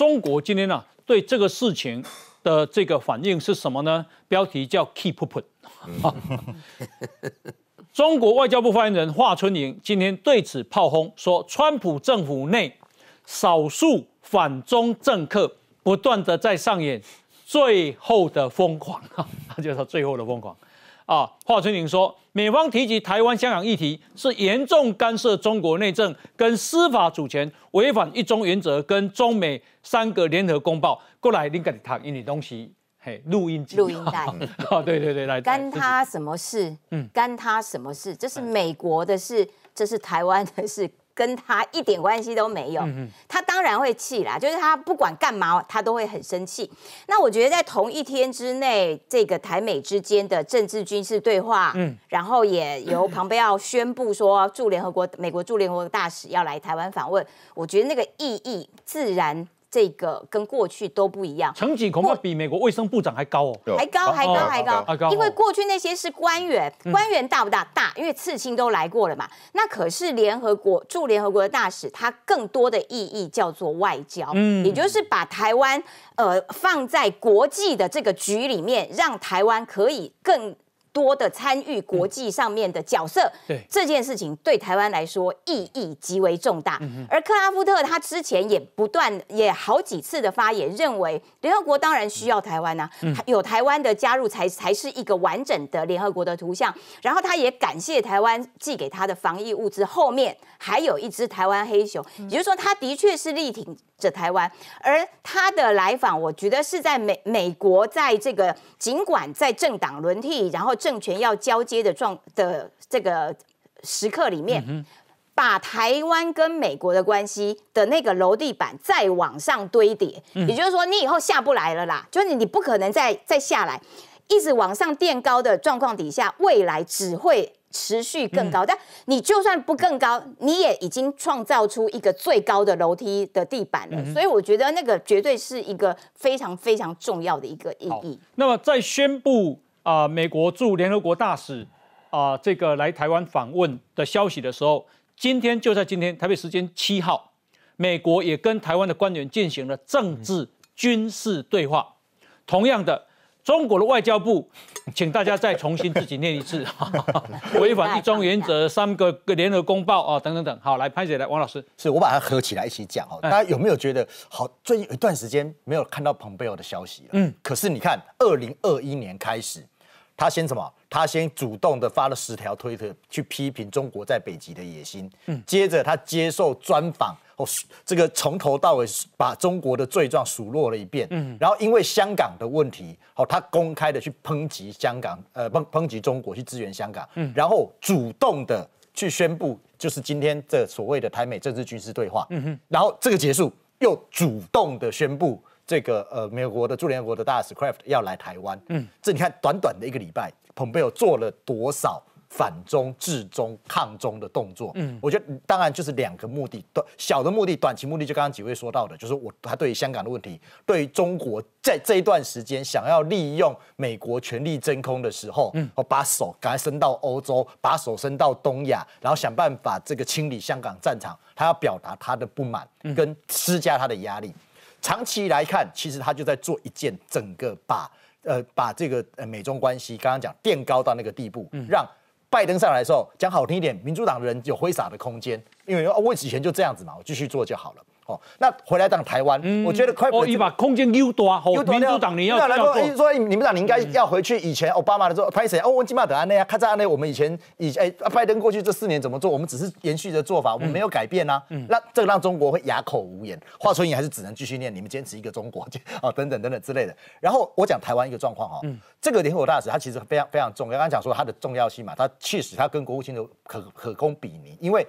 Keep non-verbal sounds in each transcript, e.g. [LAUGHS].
中国今天呢，对这个事情的这个反应是什么呢？标题叫 “Keep p u t 中国外交部发言人华春莹今天对此炮轰，说川普政府内少数反中政客不断的在上演最后的疯狂，那 [LAUGHS] 就是最后的疯狂。啊，华春莹说，美方提及台湾、香港议题是严重干涉中国内政跟司法主权，违反一中原则跟中美三个联合公报。过来，你跟你谈一点东西，嘿，录音、录音带。哦，[LAUGHS] 对对对，来干他什么事？嗯，干他什么事？这是美国的事，这是台湾的事。跟他一点关系都没有，他当然会气啦。就是他不管干嘛，他都会很生气。那我觉得在同一天之内，这个台美之间的政治军事对话，嗯，然后也由庞贝奥宣布说，驻联合国美国驻联合国大使要来台湾访问，我觉得那个意义自然。这个跟过去都不一样，成绩恐怕比美国卫生部长还高哦，还高还高还高，因为过去那些是官员，官员大不大？大，因为刺青都来过了嘛。那可是联合国驻联合国的大使，他更多的意义叫做外交，也就是把台湾呃放在国际的这个局里面，让台湾可以更。多的参与国际上面的角色，对这件事情对台湾来说意义极为重大。而克拉夫特他之前也不断也好几次的发言，认为联合国当然需要台湾呐，有台湾的加入才才是一个完整的联合国的图像。然后他也感谢台湾寄给他的防疫物资，后面还有一只台湾黑熊，也就是说他的确是力挺着台湾。而他的来访，我觉得是在美美国在这个尽管在政党轮替，然后。政权要交接的状的这个时刻里面，把台湾跟美国的关系的那个楼地板再往上堆叠，也就是说你以后下不来了啦，就是你不可能再再下来，一直往上垫高的状况底下，未来只会持续更高。但你就算不更高，你也已经创造出一个最高的楼梯的地板了，所以我觉得那个绝对是一个非常非常重要的一个意义。那么在宣布。啊，美国驻联合国大使啊，这个来台湾访问的消息的时候，今天就在今天，台北时间七号，美国也跟台湾的官员进行了政治军事对话。同样的。中国的外交部，[LAUGHS] 请大家再重新自己念一次，[LAUGHS] 违反一中原则，[LAUGHS] 三个个联合公报啊，等等等。好，来潘姐，来王老师，是我把它合起来一起讲哦。大家有没有觉得，好，最近有一段时间没有看到蓬佩奥的消息了？嗯，可是你看，二零二一年开始，他先什么？他先主动的发了十条推特去批评中国在北极的野心。嗯，接着他接受专访。哦，这个从头到尾把中国的罪状数落了一遍，嗯，然后因为香港的问题，好，他公开的去抨击香港，呃，抨抨击中国，去支援香港，嗯，然后主动的去宣布，就是今天这所谓的台美政治军事对话，嗯哼，然后这个结束又主动的宣布这个呃美国的驻联合国的大使 craft 要来台湾，嗯，这你看短短的一个礼拜，蓬佩奥做了多少？反中、治中、抗中的动作，嗯，我觉得当然就是两个目的，小的目的、短期目的，就刚刚几位说到的，就是我他对于香港的问题，对中国在这一段时间想要利用美国权力真空的时候，嗯，我把手赶快伸到欧洲，把手伸到东亚，然后想办法这个清理香港战场，他要表达他的不满，跟施加他的压力。长期来看，其实他就在做一件整个把呃把这个美中关系刚刚讲垫高到那个地步，让。拜登上来的时候，讲好听一点，民主党的人有挥洒的空间，因为啊，我以前就这样子嘛，我继续做就好了。那回来讲台湾，我觉得快一把空间又大，又强调。民主党，你要来说，说你们党你应该要回去以前奥巴马的时候，拍谁？哦，我金马德安内啊，看在安内，我们以前以哎，拜登过去这四年怎么做，我们只是延续的做法，我们没有改变啊。那这个让中国会哑口无言，华春莹还是只能继续念你们坚持一个中国，啊，[LAUGHS] 等等等等之类的。然后我讲台湾一个状况哦，这个联合国大使他其实非常非常重要，刚刚讲说他的重要性嘛，他确实他跟国务卿的可可供比拟，因为。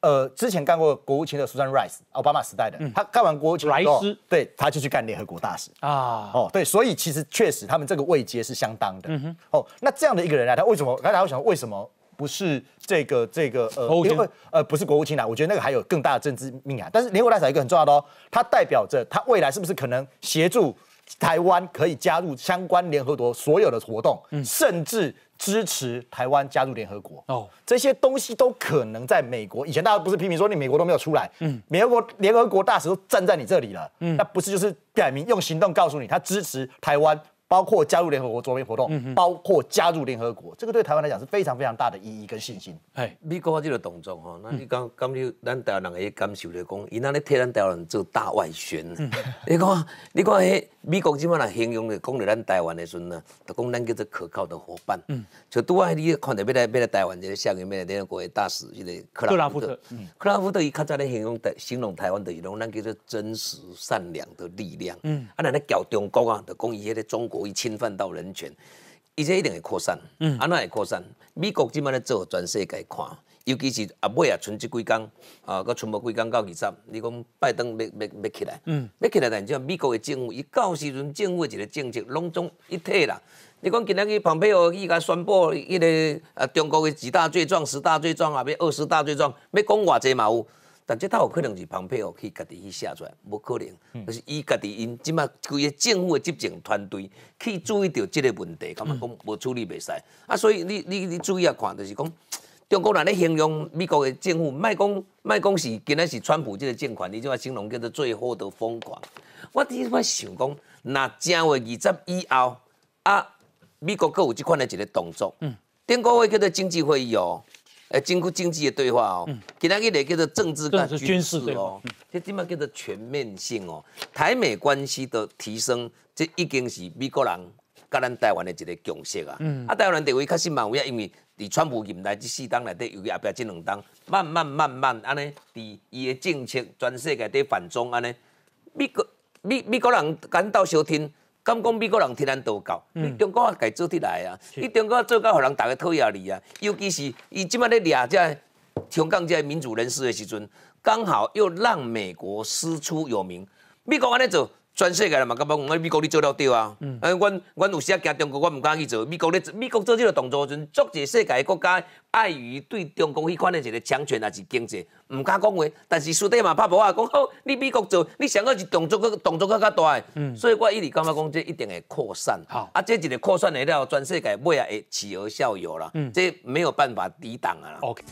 呃，之前干过国务卿的 Susan Rice，奥巴马时代的，他干完国务卿之后，对，他就去干联合国大使啊，哦，对，所以其实确实他们这个位阶是相当的，嗯哼，哦，那这样的一个人来，他为什么刚才我想为什么不是这个这个呃，因为呃不是国务卿啊，我觉得那个还有更大的政治命啊，但是联合国大使一个很重要的哦，它代表着他未来是不是可能协助。台湾可以加入相关联合国所有的活动，甚至支持台湾加入联合国。哦，这些东西都可能在美国。以前大家不是批评说你美国都没有出来，嗯，美国联合国大使都站在你这里了，嗯，那不是就是表明用行动告诉你他支持台湾。包括加入联合国桌面活动，包括加入联合国，这个对台湾来讲是非常非常大的意义跟信心。哎，美国这个动作哈，那你刚刚你，咱台湾人也感受着讲，伊那咧替咱台湾做大外宣。你看，你看，美国即摆来形容的讲着咱台湾的时阵呢，就讲咱叫做可靠的伙伴。就拄啊，你看到来来台湾这个下面边国的大使，克拉夫特。克拉夫特伊较早咧形容的，形容台湾的，咱叫做真实善良的力量。嗯，啊，那咧搞中国啊，就讲伊迄个中国。可以侵犯到人权，而且一定会扩散，嗯，安那会扩散。美国即物咧做，全世界看，尤其是阿妹啊，存只几工，啊，搁存无几工到二十，你讲拜登要要要起来，嗯，要起来，但只美国的政府，伊到时阵政府一个政策拢总一体啦。你讲今日去蓬佩奥伊甲宣布伊个啊中国的几大罪状、十大罪状啊，别二十大罪状，要讲偌济嘛有。但即套有可能是旁批哦，去家己去写出来，无可能。就是伊家己因即马规个政府的执政团队，去注意到这个问题，感觉讲无处理袂使。啊，所以你你你注意啊看，就是讲中国人咧形容美国的政府，卖讲卖讲是今仔是川普这个政权，你即话形容叫做最后的疯狂。我第一摆想讲，若正月二十以后，啊，美国佫有即款的一个动作。嗯，顶二个叫做经济会议哦。经过经济的对话哦，其他个嘞叫做政治跟军事哦，即这起叫做全面性哦。台美关系的提升，这已经是美国人跟咱台湾的一个共识啊。嗯，啊，台湾地位确实蛮有啊，因为伫川普任来这四当内底，尤其后壁这两当，慢慢慢慢安尼，伫伊的政策全世界伫反中安尼，美国美美国人感到消听。敢讲美国人替咱多搞，中国也家做得来啊！你中国做到，互人逐个讨厌你啊！尤其是伊即摆咧掠这香港这民主人士的时阵，刚好又让美国师出有名。美国安尼做。全世界人嘛，感觉讲美国你做了对啊。嗯。啊，阮阮有时啊，惊中国，我毋敢去做。美国咧，美国做这个动作，阵足侪世界国家碍于对中共迄款的一个强权，也是经济，毋敢讲话。但是书底嘛，拍无啊，讲好，你美国做，你上要是动作佮动作佮较大。嗯。所以我一直感觉讲，这一定会扩散。好。啊，这一个扩散呢，了，全世界，尾啊会企鹅效尤啦。嗯。这没有办法抵挡啊。O K。